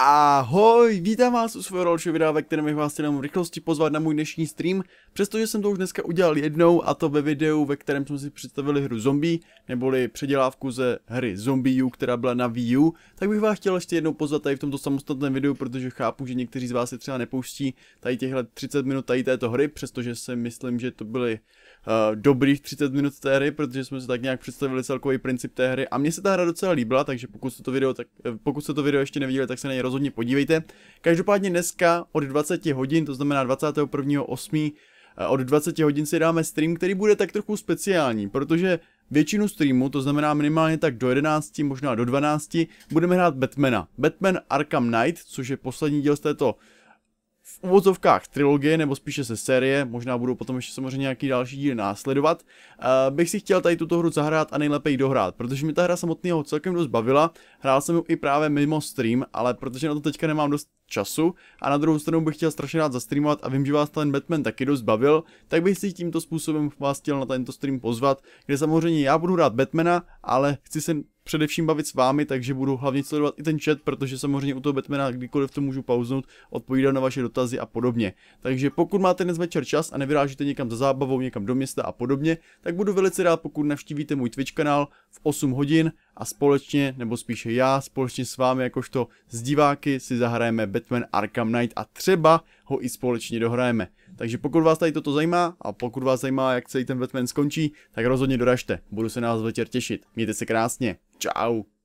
Ahoj, vítám vás u svého dalšího videa, ve kterém bych vás jenom v rychlosti pozvat na můj dnešní stream, přestože jsem to už dneska udělal jednou a to ve videu, ve kterém jsme si představili hru Zombie, neboli předělávku ze hry Zombie U, která byla na Wii U, tak bych vás chtěl ještě jednou pozvat tady v tomto samostatném videu, protože chápu, že někteří z vás se třeba nepouští tady těchhle 30 minut tady této hry, přestože si myslím, že to byly uh, dobrých 30 minut té hry, protože jsme se tak nějak představili celkový princip té hry a mně se ta hra docela líbila, takže pokud jste to video, tak, eh, pokud jste to video ještě neviděli, tak se na něj rozhodně podívejte. Každopádně dneska od 20 hodin, to znamená 21.8. Eh, od 20 hodin si dáme stream, který bude tak trochu speciální, protože většinu streamu, to znamená minimálně tak do 11, možná do 12, budeme hrát Batmana. Batman Arkham Knight, což je poslední díl z této v uvozovkách trilogie, nebo spíše se série, možná budou potom ještě samozřejmě nějaký další díl následovat, uh, bych si chtěl tady tuto hru zahrát a nejlépe ji dohrát, protože mi ta hra samotného celkem dost bavila, hrál jsem ji i právě mimo stream, ale protože na to teďka nemám dost času a na druhou stranu bych chtěl strašně rád zastreamovat a vím, že vás ten Batman taky dost bavil, tak bych si tímto způsobem vás chtěl na tento stream pozvat, kde samozřejmě já budu hrát Batmana, ale chci se především bavit s vámi, takže budu hlavně sledovat i ten chat, protože samozřejmě u toho Batmana kdykoliv to můžu pauznout, odpovídat na vaše dotazy a podobně. Takže pokud máte dnes večer čas a nevyrážíte někam za zábavou, někam do města a podobně, tak budu velice rád, pokud navštívíte můj Twitch kanál v 8 hodin a společně, nebo spíše já, společně s vámi jakožto s diváky si zahrajeme Batman Arkham Knight a třeba ho i společně dohrajeme. Takže pokud vás tady toto zajímá a pokud vás zajímá, jak celý ten Batman skončí, tak rozhodně doražte. Budu se na vás večer těšit. Mějte se krásně. Ciao.